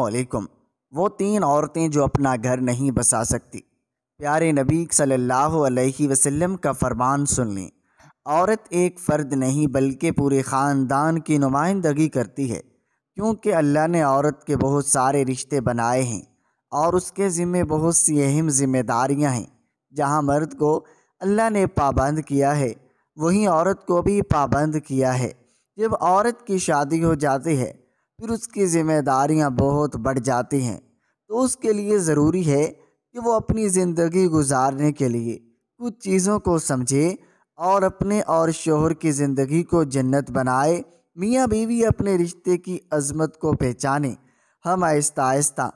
वालेकुम वो तीन औरतें जो अपना घर नहीं बसा सकती प्यारे नबी सल्लल्लाहु अलैहि वसल्लम का फरमान सुन लें औरत एक फ़र्द नहीं बल्कि पूरे ख़ानदान की नुमाइंदगी करती है क्योंकि अल्लाह ने औरत के बहुत सारे रिश्ते बनाए हैं और उसके ज़िम्मे बहुत सी अहम ज़िम्मेदारियाँ हैं जहाँ मर्द को अल्लाह ने पाबंद किया है वहीं औरत को भी पाबंद किया है जब औरत की शादी हो जाती है फिर उसकी ज़िम्मेदारियाँ बहुत बढ़ जाती हैं तो उसके लिए ज़रूरी है कि वो अपनी ज़िंदगी गुजारने के लिए कुछ चीज़ों को समझे और अपने और शोहर की ज़िंदगी को जन्नत बनाए मियाँ बीवी अपने रिश्ते की अजमत को पहचाने हम आहिस्ता आहिस्ता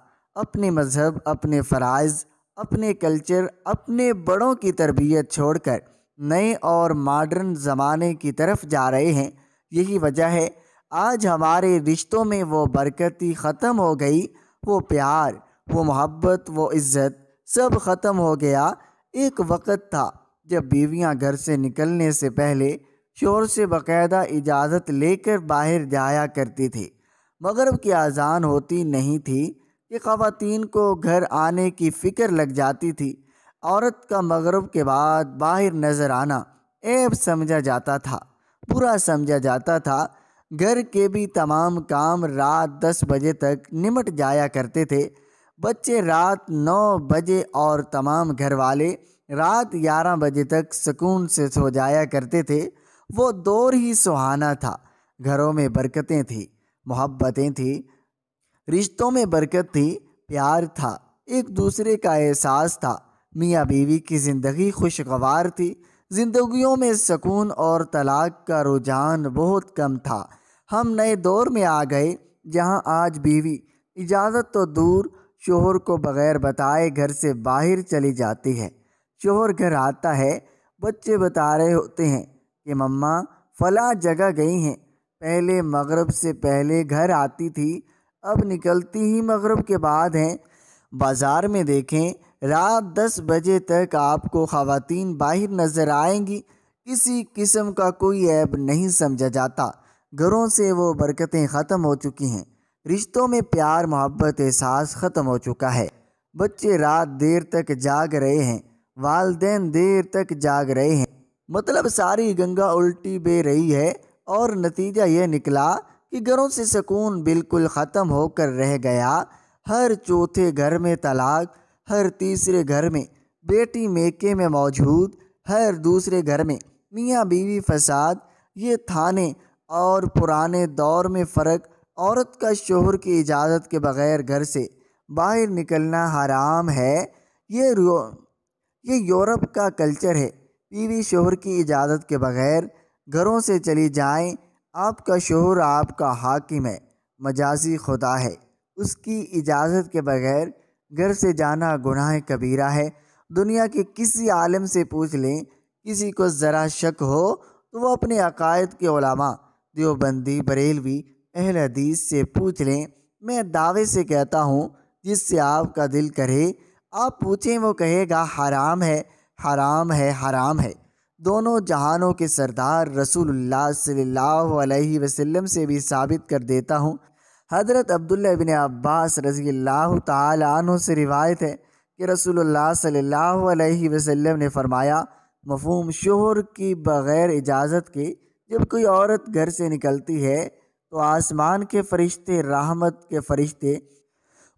अपने मज़हब अपने फ़रज़ अपने कल्चर अपने बड़ों की तरबियत छोड़कर नए और मॉडर्न ज़माने की तरफ जा रहे हैं यही वजह है आज हमारे रिश्तों में वो बरकती ख़त्म हो गई वो प्यार वो मोहब्बत वो इज़्ज़त सब ख़त्म हो गया एक वक़्त था जब बीवियां घर से निकलने से पहले शोर से बाकायदा इजाज़त लेकर बाहर जाया करती थी मगरब की आज़ान होती नहीं थी कि ख़वातीन को घर आने की फ़िक्र लग जाती थी औरत का मगरब के बाद बाहर नज़र आना ऐब समझा जाता था बुरा समझा जाता था घर के भी तमाम काम रात दस बजे तक निमट जाया करते थे बच्चे रात नौ बजे और तमाम घर वाले रात ग्यारह बजे तक सुकून से सो जाया करते थे वो दौर ही सुहाना था घरों में बरकतें थी मोहब्बतें थी रिश्तों में बरकत थी प्यार था एक दूसरे का एहसास था मियाँ बीवी की ज़िंदगी खुशगवार थी जिंदगियों में सुकून और तलाक का रुझान बहुत कम था हम नए दौर में आ गए जहाँ आज बीवी इजाज़त तो दूर शोहर को बगैर बताए घर से बाहर चली जाती है शोहर घर आता है बच्चे बता रहे होते हैं कि मम्मा फला जगह गई हैं पहले मगरब से पहले घर आती थी अब निकलती ही मगरब के बाद हैं बाज़ार में देखें रात दस बजे तक आपको ख़वातीन बाहर नज़र आएंगी किसी किस्म का कोई ऐब नहीं समझा जाता घरों से वो बरकतें ख़त्म हो चुकी हैं रिश्तों में प्यार मोहब्बत एहसास ख़त्म हो चुका है बच्चे रात देर तक जाग रहे हैं वालदे देर तक जाग रहे हैं मतलब सारी गंगा उल्टी बे रही है और नतीजा यह निकला कि घरों से सुकून बिल्कुल ख़त्म होकर रह गया हर चौथे घर में तलाक हर तीसरे घर में बेटी मेके में मौजूद हर दूसरे घर में मियाँ बीवी फसाद ये थाने और पुराने दौर में फ़र्क औरत का शोहर की इजाज़त के बग़ैर घर से बाहर निकलना हराम है ये ये यूरोप का कल्चर है बीवी शोहर की इजाज़त के बग़ैर घरों से चली जाएं आपका शोहर आपका हाकिम है मजाजी खुदा है उसकी इजाज़त के बग़ैर घर से जाना गुनाह कबीरा है दुनिया के किसी आलम से पूछ लें किसी को ज़रा शक हो तो वह अपने अकायद के देवबंदी बरेलवी अहल हदीस से पूछ लें मैं दावे से कहता हूँ जिससे आपका दिल करे आप पूछें वो कहेगा हराम है हराम है हराम है दोनों जहानों के सरदार रसूलुल्लाह सल्लल्लाहु अलैहि वसल्लम से भी साबित कर देता हूँ हज़रत अब्दुल्ला बिन अब्बास रजी अल्लाह से रिवायत है कि रसूलुल्लाह सल्लल्लाहु अलैहि वसल्लम ने फरमाया मफहम शोहर की बग़ैर इजाज़त के जब कोई औरत घर से निकलती है तो आसमान के फरिश्ते रहमत के फरिश्ते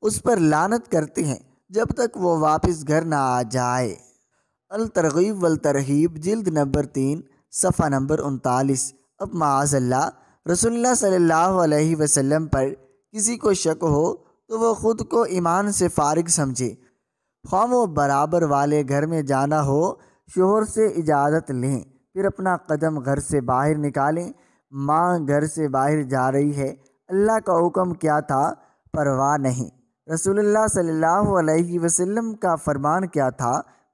उस पर लानत करते हैं जब तक वो वापस घर ना आ जाए अल तरगीब वल तरहीब जल्द नंबर तीन सफ़ा नंबर उनतालीस अब माजल्ला रसोल्ला सल्लल्लाहु अलैहि वसल्लम पर किसी को शक हो तो वो ख़ुद को ईमान से फारिग समझे खामो बराबर वाले घर में जाना हो शोहर से इजाज़त लें फिर अपना कदम घर से बाहर निकालें माँ घर से बाहर जा रही है अल्लाह का हुक्म क्या था परवाह नहीं रसूलुल्लाह सल्लल्लाहु अलैहि वसल्लम का फरमान क्या था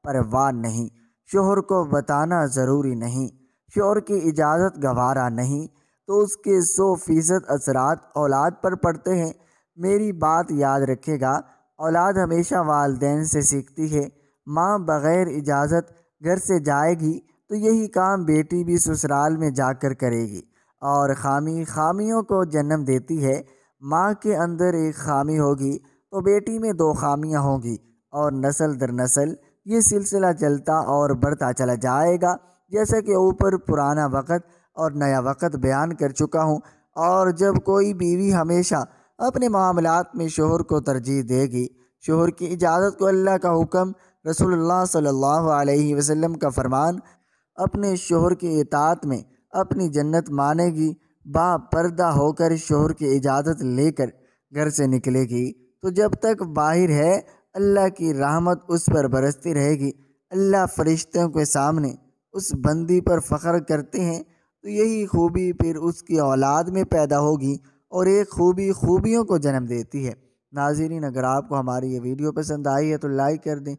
परवाह नहीं शोहर को बताना ज़रूरी नहीं शोहर की इजाज़त गवारा नहीं तो उसके सौ फीसद असरात औलाद पर पड़ते हैं मेरी बात याद रखेगा औलाद हमेशा वालदेन से सीखती है माँ बग़ैर इजाज़त घर से जाएगी तो यही काम बेटी भी ससुराल में जाकर करेगी और खामी खामियों को जन्म देती है माँ के अंदर एक खामी होगी तो बेटी में दो खामियाँ होंगी और नस्ल दर नस्ल ये सिलसिला चलता और बढ़ता चला जाएगा जैसे कि ऊपर पुराना वक़्त और नया वक़्त बयान कर चुका हूँ और जब कोई बीवी हमेशा अपने मामलात में शोहर को तरजीह देगी शोहर की इजाज़त को अल्लाह का हुक्म रसूलुल्लाह सल्लल्लाहु अलैहि वसल्लम का फरमान अपने शोहर के इतात में अपनी जन्नत मानेगी बा पर्दा होकर शोहर की इजाज़त लेकर घर से निकलेगी तो जब तक बाहर है अल्लाह की रहमत उस पर बरसती रहेगी अल्लाह फरिश्तों के सामने उस बंदी पर फ़ख्र करते हैं तो यही खूबी फिर उसकी औलाद में पैदा होगी और एक खूबी खूबियों को जन्म देती है नाजरीन अगर आपको हमारी ये वीडियो पसंद आई है तो लाइक कर दें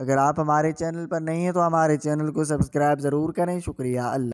अगर आप हमारे चैनल पर नहीं हैं तो हमारे चैनल को सब्सक्राइब ज़रूर करें शुक्रिया अल्लाह